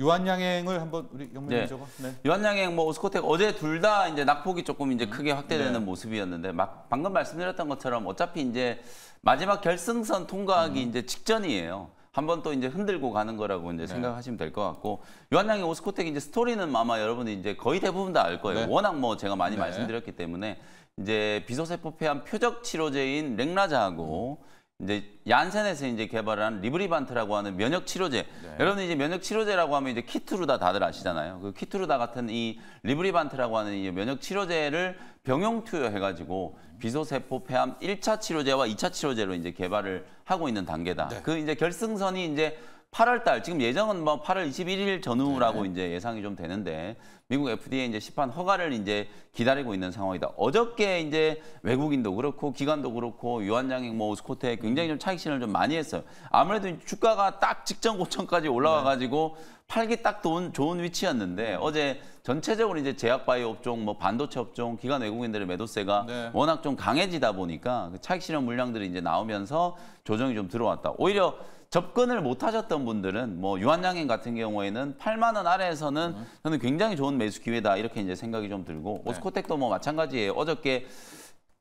유한양행을 한번 우리 영민님 네. 저거. 네. 네. 유한양행 뭐 오스코텍 어제 둘 다 이제 낙폭이 조금 이제 크게 확대되는 네. 모습이었는데 막 방금 말씀드렸던 것처럼 어차피 이제 마지막 결승선 통과하기 음. 이제 직전이에요. 한 번 또 이제 흔들고 가는 거라고 이제 네. 생각하시면 될 것 같고 유한양의 오스코텍 이제 스토리는 아마 여러분이 이제 거의 대부분 다 알 거예요. 네. 워낙 뭐 제가 많이 네. 말씀드렸기 때문에 이제 비소세포 폐암 표적 치료제인 렉라자하고 음. 이제 얀센에서 이제 개발한 리브리반트라고 하는 면역 치료제. 네. 여러분 이제 면역 치료제라고 하면 이제 키트루다 다들 아시잖아요. 그 키트루다 같은 이 리브리반트라고 하는 이 면역 치료제를 병용 투여해 가지고 비소세포 폐암 일차 치료제와 이차 치료제로 이제 개발을 하고 있는 단계다. 네. 그 이제 결승선이 이제 8월 달 지금 예정은 뭐 8월 21일 전후라고 네. 이제 예상이 좀 되는데 미국 FDA 이제 시판 허가를 이제 기다리고 있는 상황이다. 어저께 이제 외국인도 그렇고 기관도 그렇고 유한장액 뭐오 스코트에 굉장히 좀 차익실을 좀 많이 했어요. 아무래도 주가가 딱 직전 고점까지 올라와 가지고 네. 팔기 딱 좋은, 좋은 위치였는데 음. 어제 전체적으로 이제 제약바이오 업종, 뭐 반도체 업종, 기관 외국인들의 매도세가 네. 워낙 좀 강해지다 보니까 그 차익 신현 물량들이 이제 나오면서 조정이 좀 들어왔다. 오히려 접근을 못 하셨던 분들은 뭐 유한양행 같은 경우에는 8만 원 아래에서는 음. 저는 굉장히 좋은 매수 기회다 이렇게 이제 생각이 좀 들고 네. 오스코텍도 뭐 마찬가지예요. 어저께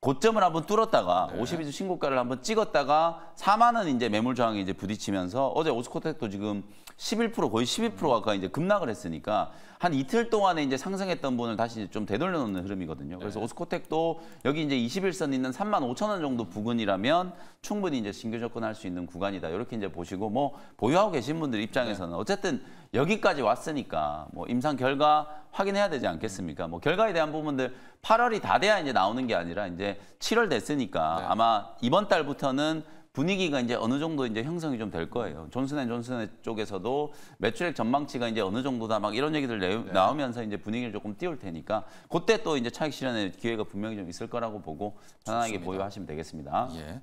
고점을 한번 뚫었다가 네. 52주 신고가를 한번 찍었다가 4만 원 이제 매물 저항에 이제 부딪히면서 어제 오스코텍도 지금 11% 거의 12% 가까이 음. 이제 급락을 했으니까 한 이틀 동안에 이제 상승했던 분을 다시 좀 되돌려 놓는 흐름이거든요. 그래서 네. 오스코텍도 여기 이제 21선 있는 3만 5천 원 정도 부근이라면 충분히 이제 신규 접근할 수 있는 구간이다. 이렇게 이제 보시고 뭐 보유하고 계신 분들 입장에서는 네. 어쨌든 여기까지 왔으니까 뭐 임상 결과 확인해야 되지 않겠습니까? 뭐 결과에 대한 부분들 8월이 다 돼야 이제 나오는 게 아니라 이제 7월 됐으니까 네. 아마 이번 달부터는 분위기가 이제 어느 정도 이제 형성이 좀 될 거예요. 존슨앤존슨 쪽에서도 매출액 전망치가 이제 어느 정도다 막 이런 얘기들 내, 네. 나오면서 이제 분위기를 조금 띄울 테니까 그때 또 이제 차익 실현의 기회가 분명히 좀 있을 거라고 보고 편안하게 보유하시면 되겠습니다. 예.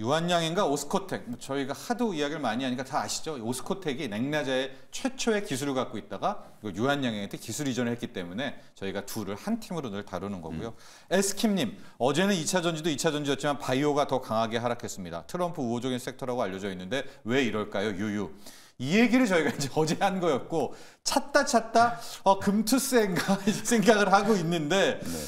유한양인가 오스코텍 뭐 저희가 하도 이야기를 많이 하니까 다 아시죠? 오스코텍이 냉나자의 최초의 기술을 갖고 있다가 그 유한양행한테 기술 이전을 했기 때문에 저희가 둘을 한 팀으로 늘 다루는 거고요. 음. 에스킴님 어제는 2차 전지도 2차 전지였지만 바이오가 더 강하게 하락했습니다. 트럼프 우호적인 섹터라고 알려져 있는데 왜 이럴까요? 유유. 이 얘기를 저희가 이제 어제 한 거였고 찾다 찾다 어, 금투세인가 생각을 하고 있는데 네.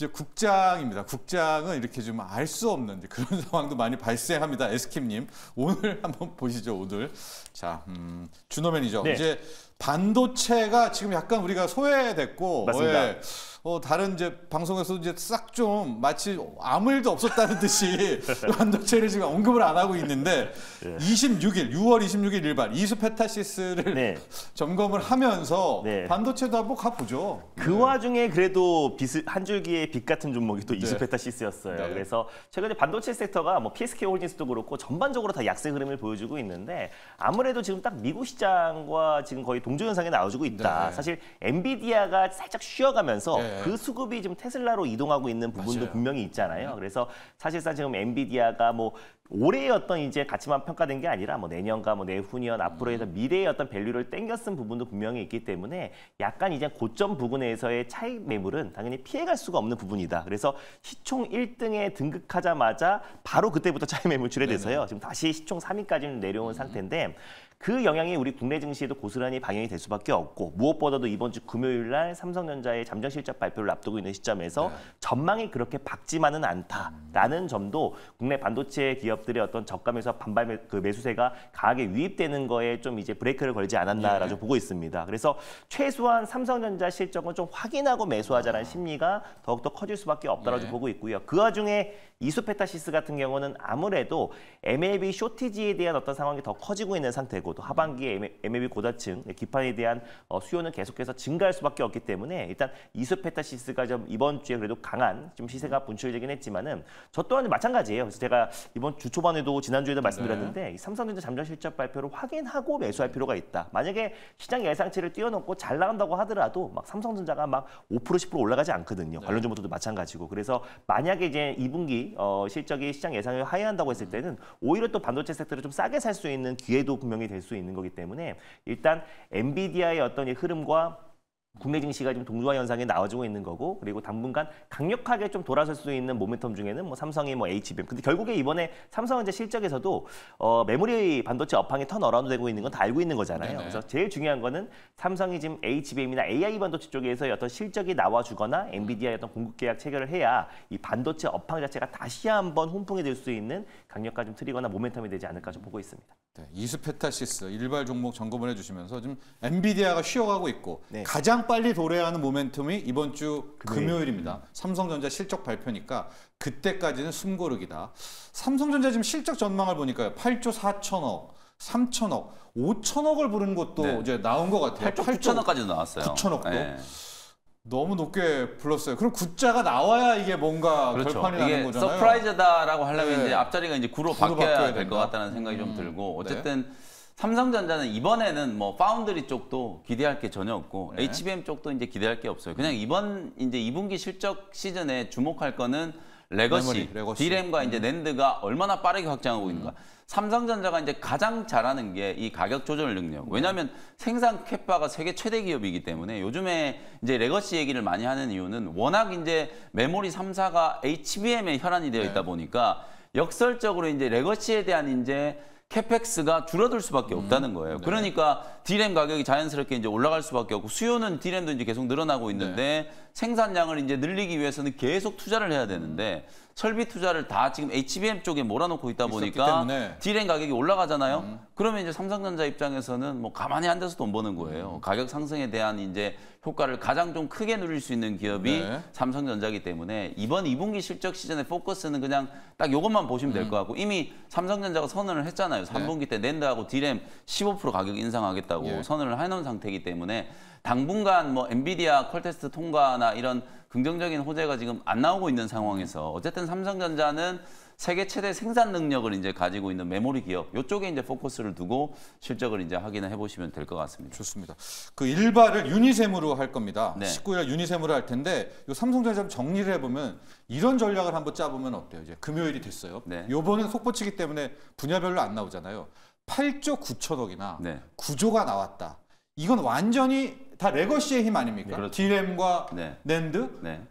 이제 국장입니다. 국장은 이렇게 좀 알 수 없는 그런 상황도 많이 발생합니다. 에스킴님 오늘 한번 보시죠. 오늘 자 음, 준호 매니저 네. 이제 반도체가 지금 약간 우리가 소외됐고 맞습니다. 예, 어, 다른 이제 방송에서도 이제 싹 좀 마치 아무 일도 없었다는 듯이 반도체를 지금 언급을 안 하고 있는데 네. 26일 6월 26일 일반 이수페타시스를 네. 점검을 하면서 네. 반도체도 한번 가보죠. 그 네. 와중에 그래도 비스, 한 줄기의 빛 같은 종목이 또 네. 이수페타시스였어요. 네. 그래서 최근에 반도체 섹터가 뭐 PSK 홀딩스도 그렇고 전반적으로 다 약세 흐름을 보여주고 있는데 아무래도 지금 딱 미국 시장과 지금 거의 동조 현상이 나와주고 있다. 사실 엔비디아가 살짝 쉬어가면서 네. 그 수급이 지금 테슬라로 이동하고 있는 부분도 맞아요. 분명히 있잖아요. 음. 그래서 사실상 지금 엔비디아가 뭐 올해의 어떤 이제 가치만 평가된 게 아니라 뭐 내년과 뭐 내후년 앞으로 해서 음. 미래의 어떤 밸류를 땡겼은 부분도 분명히 있기 때문에 약간 이제 고점 부근에서의 차익 매물은 당연히 피해갈 수가 없는 부분이다. 그래서 시총 1등에 등극하자마자 바로 그때부터 차익 매물 출해돼서요. 지금 다시 시총 3위까지는 내려온 음. 상태인데 그 영향이 우리 국내 증시에도 고스란히 반영이 될 수밖에 없고 무엇보다도 이번 주 금요일 날 삼성전자의 잠정 실적 발표를 앞두고 있는 시점에서 네. 전망이 그렇게 밝지만은 않다라는 점도 국내 반도체 기업들의 어떤 적감에서 반발 그 매수세가 강하게 유입되는 거에 좀 이제 브레이크를 걸지 않았나라고 네. 보고 있습니다. 그래서 최소한 삼성전자 실적은 좀 확인하고 매수하자라는 아. 심리가 더욱더 커질 수밖에 없다라고 네. 보고 있고요. 그 와중에 이수페타시스 같은 경우는 아무래도 MLB 쇼티지에 대한 어떤 상황이 더 커지고 있는 상태고 고도, 하반기에 MAB 고다층 네, 기판에 대한 어, 수요는 계속해서 증가할 수밖에 없기 때문에 일단 이수페타시스가 좀 이번 주에 그래도 강한 좀 시세가 음. 분출되긴 했지만은 저 또한 마찬가지예요. 그래서 제가 이번 주 초반에도 지난주에도 말씀드렸는데 네. 삼성전자 잠정 실적 발표를 확인하고 매수할 필요가 있다. 만약에 시장 예상치를 뛰어넘고 잘 나간다고 하더라도 막 삼성전자가 막 5% 10% 올라가지 않거든요. 네. 관련 부터도 마찬가지고. 그래서 만약에 이제 2분기 어, 실적이 시장 예상을 하회한다고 했을 음. 때는 오히려 또 반도체 섹터를 좀 싸게 살 수 있는 기회도 분명히 될 될수 있는 거기 때문에 일단 엔비디아의 어떤 흐름과 국내 증시가 좀 동조화 현상이 나와주고 있는 거고 그리고 당분간 강력하게 좀 돌아설 수 있는 모멘텀 중에는 뭐 삼성이 뭐 HBM 근데 결국에 이번에 삼성전자 실적에서도 어 메모리 반도체 업황이 턴어라운드 되고 있는 건 다 알고 있는 거잖아요. 네네. 그래서 제일 중요한 거는 삼성이 지금 HBM이나 AI 반도체 쪽에서 어떤 실적이 나와주거나 엔비디아의 어떤 공급 계약 체결을 해야 이 반도체 업황 자체가 다시 한번 훈풍이 될 수 있는 강력한 좀 트리거나 모멘텀이 되지 않을까 좀 보고 있습니다. 네, 이스페타시스 일발 종목 점검을 해주시면서 지금 엔비디아가 쉬어가고 있고 네. 가장 가장 빨리 도래하는 모멘텀이 이번 주 네. 금요일. 입니다 삼성전자 실적 발표니까 그때까지는 숨고르기다. 삼성전자 지금 실적 전망을 보니까요. 8조 4천억. 3천억, 5천억을 부른 것도 네. 이제 나온 것 같아요. 8조, 9천억까지 나왔어요. 9천억도. 네. 너무 높게 불렀어요. 그럼 구자가 나와야 이게 뭔가 그렇죠. 결판이 나는 거잖아요. 서프라이즈다라고 하려면 네. 이제 앞자리가 이제 구로 바뀌어야 될 것 같다는 생각이 음. 좀 들고 네. 어쨌든 네. 삼성전자는 이번에는 뭐 파운드리 쪽도 기대할 게 전혀 없고 네. HBM 쪽도 이제 기대할 게 없어요. 그냥 이번 이제 2분기 실적 시즌에 주목할 거는 레거시, 메모리, D램과 음. 이제 낸드가 얼마나 빠르게 확장하고 음. 있는가. 삼성전자가 이제 가장 잘하는 게 이 가격 조절 능력. 네. 왜냐하면 생산 캐파가 세계 최대 기업이기 때문에 요즘에 이제 레거시 얘기를 많이 하는 이유는 워낙 이제 메모리 3사가 HBM에 혈안이 되어 있다 네. 보니까 역설적으로 이제 레거시에 대한 이제 캐펙스가 줄어들 수밖에 음. 없다는 거예요. 네. 그러니까 디램 가격이 자연스럽게 이제 올라갈 수밖에 없고 수요는 디램도 이제 계속 늘어나고 있는데 네. 생산량을 이제 늘리기 위해서는 계속 투자를 해야 되는데 설비 투자를 다 지금 HBM 쪽에 몰아놓고 있다 보니까 디램 가격이 올라가잖아요. 음. 그러면 이제 삼성전자 입장에서는 뭐 가만히 앉아서 돈 버는 거예요. 음. 가격 상승에 대한 이제 효과를 가장 좀 크게 누릴 수 있는 기업이 네. 삼성전자기 때문에 이번 2분기 실적 시즌의 포커스는 그냥 딱 이것만 보시면 될것 음. 같고 이미 삼성전자가 선언을 했잖아요. 3분기 네. 때 낸다하고 디램 15% 가격 인상하겠다고 예. 선언을 해놓은 상태이기 때문에 당분간 뭐 엔비디아 컬테스트 통과나 이런 긍정적인 호재가 지금 안 나오고 있는 상황에서 어쨌든 삼성전자는 세계 최대 생산 능력을 이제 가지고 있는 메모리 기업 이쪽에 이제 포커스를 두고 실적을 이제 확인을 해보시면 될 것 같습니다. 좋습니다. 그 일발을 유니셈으로 할 겁니다. 네. 19일 유니셈으로 할 텐데 요 삼성전자 정리를 해보면 이런 전략을 한번 짜보면 어때요? 이제 금요일이 됐어요. 네. 요번은 속보치기 때문에 분야별로 안 나오잖아요. 8조 9천억이나 네. 9조가 나왔다. 이건 완전히 다 레거시의 힘 아닙니까? 네, 그렇죠. 디과 네. 랜드. 네.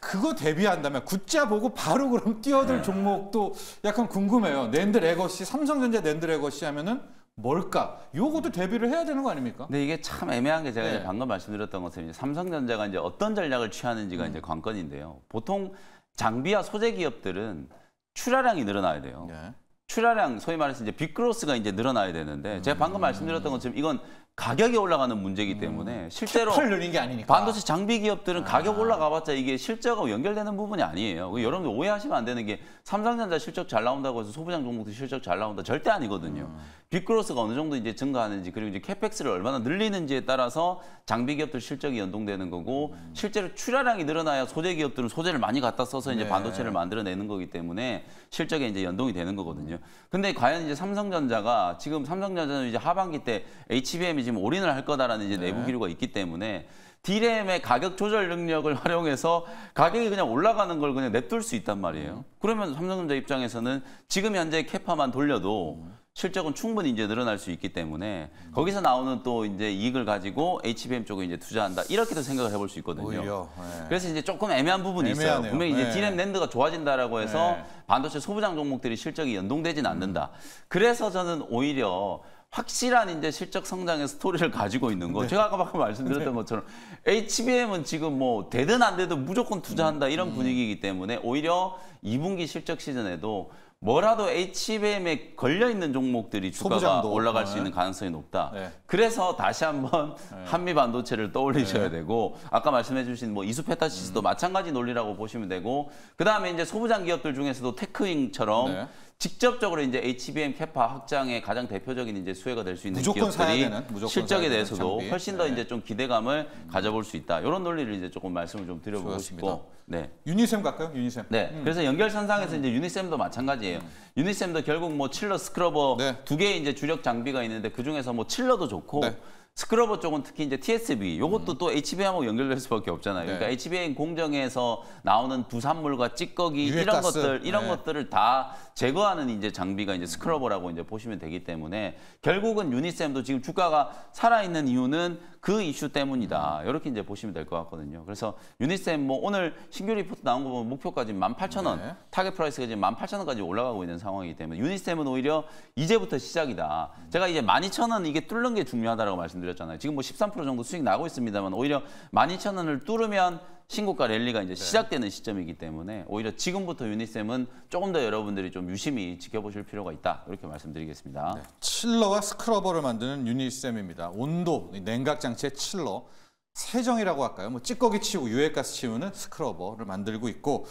그거 대비한다면 굿자 보고 바로 그럼 뛰어들 네. 종목도 약간 궁금해요. 랜드 레거시, 삼성전자 랜드 레거시 하면은 뭘까? 요것도 대비를 해야 되는 거 아닙니까? 근데 이게 참 애매한 게 제가 네. 방금 말씀드렸던 것은 이제 삼성전자가 이제 어떤 전략을 취하는지가 음. 이제 관건인데요. 보통 장비와 소재 기업들은 출하량이 늘어나야 돼요. 네. 출하량 소위 말해서 이제 빅그로스가 이제 늘어나야 되는데 제가 방금 음. 말씀드렸던 것처럼 이건 가격이 올라가는 문제이기 음. 때문에 실제로 늘린 게 아니니까. 반도체 장비 기업들은 아. 가격 올라가봤자 이게 실적하고 연결되는 부분이 아니에요. 그여러분 오해하시면 안 되는 게 삼성전자 실적 잘 나온다고 해서 소부장 종목도 실적 잘 나온다 절대 아니거든요. 음. 빅그로스가 어느 정도 이제 증가하는지 그리고 이제 캐펙스를 얼마나 늘리는지에 따라서 장비 기업들 실적이 연동되는 거고 음. 실제로 출하량이 늘어나야 소재 기업들은 소재를 많이 갖다 써서 이제 네. 반도체를 만들어내는 거기 때문에 실적에 이제 연동이 되는 거거든요. 근데 과연 이제 삼성전자가 지금 삼성전자는 이제 하반기 때 HBM이 지금 올인을 할 거다라는 이제 네. 내부 기류가 있기 때문에 디램의 가격 조절 능력을 활용해서 가격이 그냥 올라가는 걸 그냥 냅둘 수 있단 말이에요. 음. 그러면 삼성전자 입장에서는 지금 현재 캐파만 돌려도 음. 실적은 충분히 이제 늘어날 수 있기 때문에 거기서 나오는 또 이제 이익을 가지고 HBM 쪽에 이제 투자한다 이렇게도 생각을 해볼 수 있거든요. 오히려, 네. 그래서 이제 조금 애매한 부분이 애매하네요. 있어요. 분명히 이제 예. 디램 랜드가 좋아진다라고 해서 네. 반도체 소부장 종목들이 실적이 연동되진 않는다. 음. 그래서 저는 오히려 확실한 이제 실적 성장의 스토리를 가지고 있는 거. 네. 제가 아까 방금 말씀드렸던 네. 것처럼 HBM은 지금 뭐 되든 안 되든 무조건 투자한다 이런 음. 분위기이기 때문에 오히려 2분기 실적 시즌에도 뭐라도 HBM에 걸려 있는 종목들이 주가가 소부장도. 올라갈 수 네. 있는 가능성이 높다. 네. 그래서 다시 한번 네. 한미 반도체를 떠올리셔야 네. 되고 아까 말씀해주신 뭐 이수페타시스도 음. 마찬가지 논리라고 보시면 되고 그 다음에 이제 소부장 기업들 중에서도 테크윙처럼. 직접적으로 이제 HBM 캐파 확장의 가장 대표적인 이제 수혜가 될 수 있는 기업들이 되는, 실적에 대해서도 훨씬 더 네. 이제 좀 기대감을 음. 가져볼 수 있다. 이런 논리를 이제 조금 말씀을 좀 드려보고 좋았습니다. 싶고. 네. 유니셈 갈까요? 유니셈. 네. 음. 그래서 연결선상에서 이제 유니셈도 마찬가지예요. 음. 유니셈도 결국 뭐 칠러 스크러버 네. 두 개의 이제 주력 장비가 있는데 그 중에서 뭐 칠러도 좋고 네. 스크러버 쪽은 특히 이제 TSB, 요것도 음. 또 HBM하고 연결될 수밖에 없잖아요. 그러니까 네. 그러니까 HBM 공정에서 나오는 부산물과 찌꺼기 이런 가스. 것들 이런 네. 것들을 다 제거하는 이제 장비가 이제 스크러버라고 이제 보시면 되기 때문에 결국은 유니쌤도 지금 주가가 살아있는 이유는 그 이슈 때문이다. 이렇게 이제 보시면 될 것 같거든요. 그래서 유니쌤뭐 오늘 신규 리포트 나온 거 보면 목표까지 18,000원, 네. 타겟 프라이스가 지금 18,000원까지 올라가고 있는 상황이기 때문에 유니쌤은 오히려 이제부터 시작이다. 제가 이제 12,000원 이게 뚫는 게 중요하다고 말씀드렸잖아요. 지금 뭐 13% 정도 수익 나고 있습니다만 오히려 12,000원을 뚫으면 신고가 랠리가 이제 네. 시작되는 시점이기 때문에 오히려 지금부터 유니쌤은 조금 더 여러분들이 좀 유심히 지켜보실 필요가 있다 이렇게 말씀드리겠습니다. 네. 칠러와 스크러버를 만드는 유니쌤입니다. 온도, 냉각 장치의 칠러, 세정이라고 할까요? 뭐 찌꺼기 치우고 유해가스 치우는 스크러버를 만들고 있고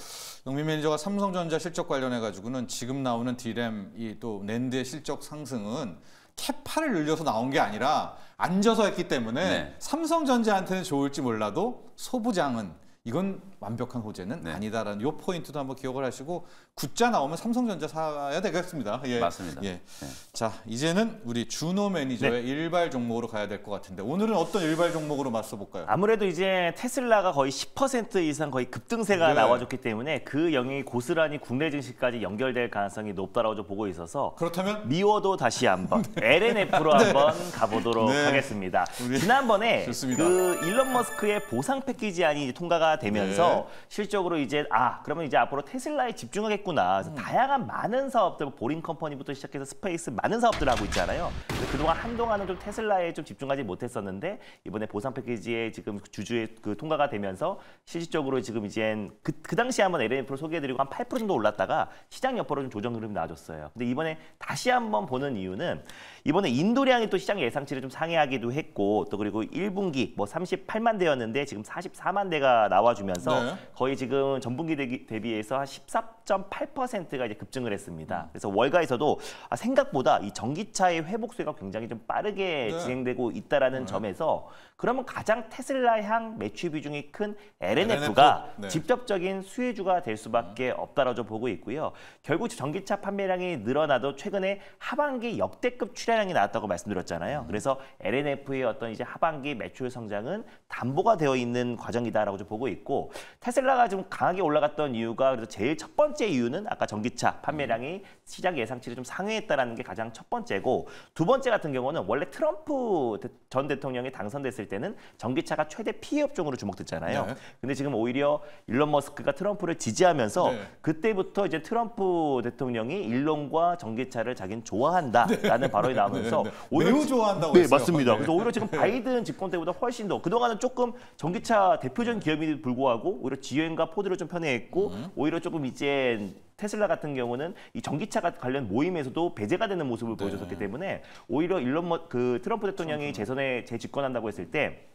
영민 매니저가 삼성전자 실적 관련해 가지고는 지금 나오는 디램 이또 낸드의 실적 상승은 캐파를 늘려서 나온 게 아니라 앉아서 했기 때문에 네. 삼성전자한테는 좋을지 몰라도 소부장은 이건 완벽한 호재는 네. 아니다라는 요 포인트도 한번 기억을 하시고 굿자 나오면 삼성전자 사야 되겠습니다. 예. 맞습니다. 예. 네. 자 이제는 우리 준호 매니저의 네. 일발 종목으로 가야 될 것 같은데 오늘은 어떤 일발 종목으로 맞서볼까요? 아무래도 이제 테슬라가 거의 10% 이상 거의 급등세가 네. 나와줬기 때문에 그 영향이 고스란히 국내 증시까지 연결될 가능성이 높다라고 보고 있어서 그렇다면 미워도 다시 한번 LNF로 네. 네. 한번 가보도록 하겠습니다. 지난번에 좋습니다. 그 일론 머스크의 보상 패키지안이 통과가 되면서 네. 실적으로 이제 아 그러면 이제 앞으로 테슬라에 집중하겠구나. 그래서 음. 다양한 많은 사업들, 뭐 보링 컴퍼니부터 시작해서 스페이스 많은 사업들 하고 있잖아요. 그동안 한동안은 좀 테슬라에 좀 집중하지 못했었는데 이번에 보상 패키지에 지금 주주의 그 통과가 되면서 실질적으로 지금 이젠 그, 그 당시에 한번 LNF로 소개해드리고 한 8% 정도 올랐다가 시장 여파로 좀 조정 흐름이 나아졌어요 근데 이번에 다시 한번 보는 이유는 이번에 인도량이 또 시장 예상치를 좀 상회하기도 했고 또 그리고 1분기 뭐 38만 대였는데 지금 44만 대가 나와주면서 네. 거의 지금 전분기 대비, 대비해서 한 14.8%가 이제 급증을 했습니다. 음. 그래서 월가에서도 아, 생각보다 이 전기차의 회복세가 굉장히 좀 빠르게 네. 진행되고 있다라는 네. 점에서 그러면 가장 테슬라향 매출 비중이 큰 LNF가 네. LNF? 네. 직접적인 수혜주가 될 수밖에 음. 없다라고 보고 있고요. 결국 전기차 판매량이 늘어나도 최근에 하반기 역대급 출하 흑자량이 나왔다고 말씀드렸잖아요. 음. 그래서 LNF의 어떤 이제 하반기 매출 성장은 담보가 되어 있는 과정이다라고 좀 보고 있고 테슬라가 좀 강하게 올라갔던 이유가 그래서 제일 첫 번째 이유는 아까 전기차 판매량이 음. 시장 예상치를 좀 상회했다라는 게 가장 첫 번째고 두 번째 같은 경우는 원래 트럼프 전 대통령이 당선됐을 때는 전기차가 최대 피해 업종으로 주목됐잖아요. 네. 근데 지금 오히려 일론 머스크가 트럼프를 지지하면서 네. 그때부터 이제 트럼프 대통령이 일론과 전기차를 자기는 좋아한다라는 네. 발언이 나면서 네, 네, 네. 오히려 매우 좋아한다고 네, 했어요. 맞습니다. 네. 그래서 오히려 지금 네. 바이든 집권 때보다 훨씬 더 그동안은 조금 전기차 대표적인 기업임에도 불구하고 오히려 GM과 포드를 좀 편애했고 음. 오히려 조금 이제 테슬라 같은 경우는 이 전기차 가 관련 모임에서도 배제가 되는 모습을 보여줬었기 때문에 오히려 일론 머, 그 트럼프 대통령이 재선에 재집권한다고 했을 때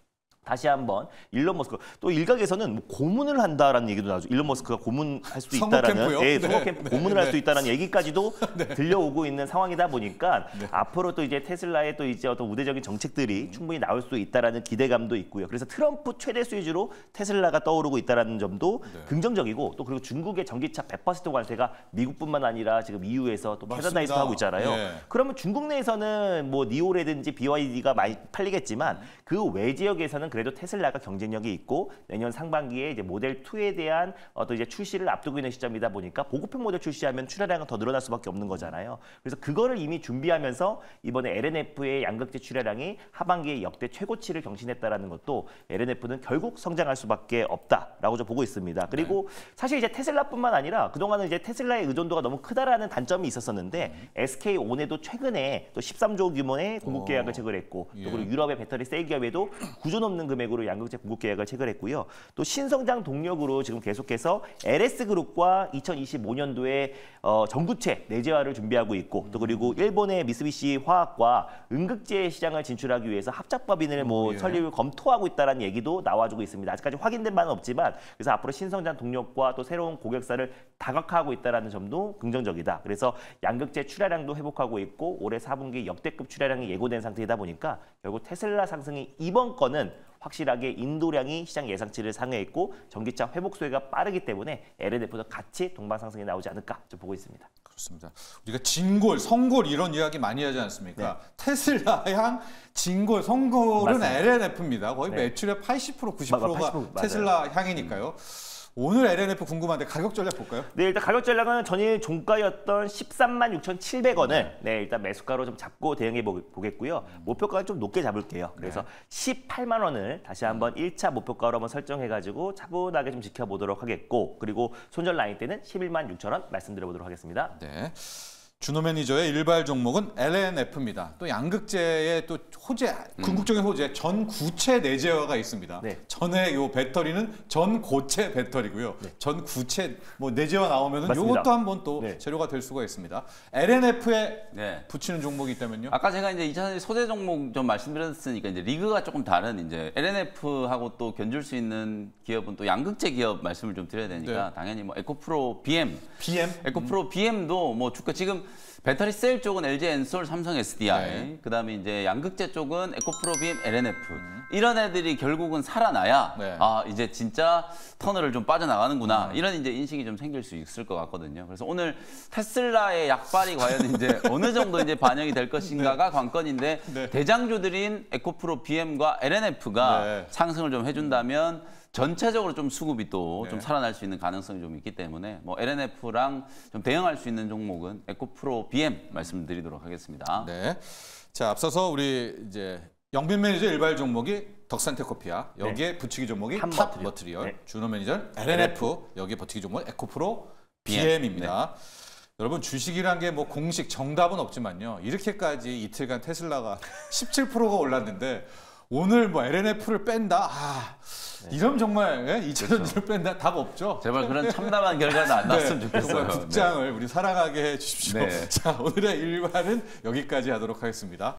다시 한번 일론 머스크 또 일각에서는 뭐 고문을 한다라는 얘기도 나오죠. 일론 머스크가 고문할 수도 있다라는 예, 네, 캠프 네, 고문을 네, 할수 있다는 라라 얘기까지도 네. 들려오고 있는 상황이다 보니까 네. 앞으로 또 이제 테슬라의 또 이제 어떤 우대적인 정책들이 음. 충분히 나올 수 있다라는 기대감도 있고요. 그래서 트럼프 최대 수혜주로 테슬라가 떠오르고 있다라는 점도 네. 긍정적이고 또 그리고 중국의 전기차 100% 관세가 미국뿐만 아니라 지금 EU에서 또 패러다이스 하고 있잖아요. 예. 그러면 중국 내에서는 뭐 니오라든지 BYD가 많이 팔리겠지만 음. 그외 지역에서는 그래도 테슬라가 경쟁력이 있고 내년 상반기에 이제 모델 2에 대한 어떤 이제 출시를 앞두고 있는 시점이다 보니까 보급형 모델 출시하면 출하량은 더 늘어날 수밖에 없는 거잖아요. 그래서 그거를 이미 준비하면서 이번에 LNF의 양극재 출하량이 하반기에 역대 최고치를 경신했다라는 것도 LNF는 결국 성장할 수밖에 없다라고 좀 보고 있습니다. 그리고 네. 사실 이제 테슬라뿐만 아니라 그동안은 이제 테슬라의 의존도가 너무 크다라는 단점이 있었었는데 음. SK 온에도 최근에 또 13조 규모의 공급 계약을 어. 체결했고 또 그리고 예. 유럽의 배터리 세일 기업에도 구조 넘는 금액으로 양극재 공급 계약을 체결했고요. 또 신성장 동력으로 지금 계속해서 LS그룹과 2025년도에 어, 전구체 내재화를 준비하고 있고 또 그리고 일본의 미쓰비시 화학과 응극재 시장을 진출하기 위해서 합작법인을 뭐 예. 설립을 검토하고 있다는 얘기도 나와주고 있습니다. 아직까지 확인된 바는 없지만 그래서 앞으로 신성장 동력과 또 새로운 고객사를 다각화하고 있다는 점도 긍정적이다. 그래서 양극재 출하량도 회복하고 있고 올해 4분기 역대급 출하량이 예고된 상태이다 보니까 결국 테슬라 상승이 이번 건은 확실하게 인도량이 시장 예상치를 상회했고 전기차 회복세가 소 빠르기 때문에 LNF도 같이 동반 상승이 나오지 않을까 좀 보고 있습니다. 그렇습니다. 우리가 진골, 성골 이런 이야기 많이 하지 않습니까? 네. 테슬라향 진골, 성골은 맞습니다. LNF입니다. 거의 네. 매출의 80% 90%가 80%, 테슬라향이니까요. 음. 오늘 LNF 궁금한데 가격 전략 볼까요? 네, 일단 가격 전략은 전일 종가였던 13만 6,700원을 네, 일단 매수가로 좀 잡고 대응해 보겠고요. 목표가는 좀 높게 잡을게요. 그래서 네. 18만 원을 다시 한번 1차 목표가로 한번 설정해 가지고 차분하게 좀 지켜보도록 하겠고 그리고 손절 라인 때는 11만 6천 원 말씀드려 보도록 하겠습니다. 네. 주노 매니저의 일발 종목은 LNF입니다. 또 양극재의 또 호재, 음. 궁극적인 호재, 전 구체 내재화가 있습니다. 네. 전에 요 배터리는 전 고체 배터리고요. 네. 전 구체 뭐 내재화 나오면은 이것도 한번 또 네. 재료가 될 수가 있습니다. LNF에 네. 붙이는 종목이 있다면요? 아까 제가 이제 2차 소재 종목 좀 말씀드렸으니까 이제 리그가 조금 다른 이제 LNF하고 또 견줄 수 있는 기업은 또 양극재 기업 말씀을 좀 드려야 되니까 네. 당연히 뭐 에코프로 BM, BM, 에코프로 음. BM도 뭐 주가 지금 배터리 셀 쪽은 LG 엔솔, 삼성 SDI, 네. 그다음에 이제 양극재 쪽은 에코프로빔, LNF 음. 이런 애들이 결국은 살아나야 네. 아 이제 진짜 터널을 좀 빠져나가는구나 음. 이런 이제 인식이 좀 생길 수 있을 것 같거든요. 그래서 오늘 테슬라의 약발이 과연 이제 어느 정도 이제 반영이 될 것인가가 네. 관건인데 네. 대장주들인 에코프로 BM과 LNF가 네. 상승을 좀 해준다면. 전체적으로 좀 수급이 또좀 네. 살아날 수 있는 가능성이 좀 있기 때문에 뭐 LNF랑 좀 대응할 수 있는 종목은 에코프로 BM 말씀드리도록 하겠습니다. 네. 자, 앞서서 우리 이제 영빈 매니저 일발 종목이 덕산테코피아 네. 여기에 네. 붙이기 종목이 탑버트리얼 네. 준호 매니저 LNF 여기에 붙이기 종목 에코프로 BM입니다. 네. 여러분 주식이란 게뭐 공식 정답은 없지만요 이렇게까지 이틀간 테슬라가 17%가 올랐는데 오늘 뭐 LNF를 뺀다. 아, 네. 이름 정말 예? 2차전지를 그렇죠. 뺀다. 답 없죠. 제발 그런 참담한 결과는 안 네. 났으면 좋겠어요. 국장을 네. 우리 사랑하게 해주십시오. 자, 오늘의 일화는 여기까지 하도록 하겠습니다.